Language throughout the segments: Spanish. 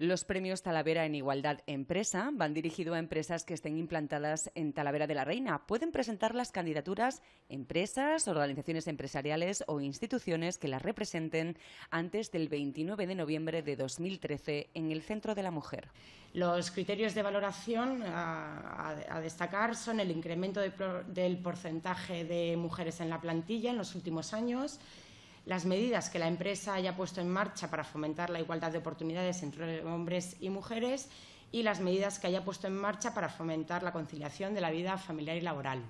Los premios Talavera en Igualdad Empresa van dirigidos a empresas que estén implantadas en Talavera de la Reina. Pueden presentar las candidaturas empresas, organizaciones empresariales o instituciones que las representen antes del 29 de noviembre de 2013 en el Centro de la Mujer. Los criterios de valoración a, destacar son el incremento del porcentaje de mujeres en la plantilla en los últimos años, las medidas que la empresa haya puesto en marcha para fomentar la igualdad de oportunidades entre hombres y mujeres y las medidas que haya puesto en marcha para fomentar la conciliación de la vida familiar y laboral.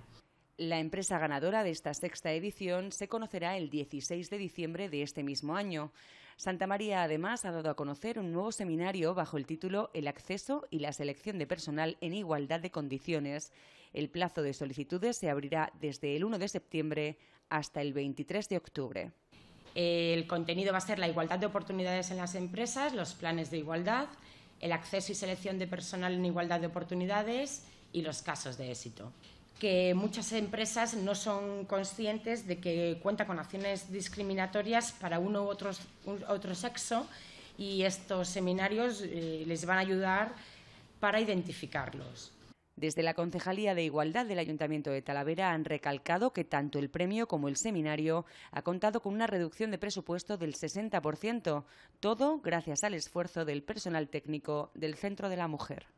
La empresa ganadora de esta sexta edición se conocerá el 16 de diciembre de este mismo año. Santa María además ha dado a conocer un nuevo seminario bajo el título El acceso y la selección de personal en igualdad de condiciones. El plazo de solicitudes se abrirá desde el 1 de septiembre hasta el 23 de octubre. El contenido va a ser la igualdad de oportunidades en las empresas, los planes de igualdad, el acceso y selección de personal en igualdad de oportunidades y los casos de éxito. Que muchas empresas no son conscientes de que cuenta con acciones discriminatorias para uno u otro, sexo y estos seminarios eh, les van a ayudar para identificarlos. Desde la Concejalía de Igualdad del Ayuntamiento de Talavera han recalcado que tanto el premio como el seminario ha contado con una reducción de presupuesto del 60%, todo gracias al esfuerzo del personal técnico del Centro de la Mujer.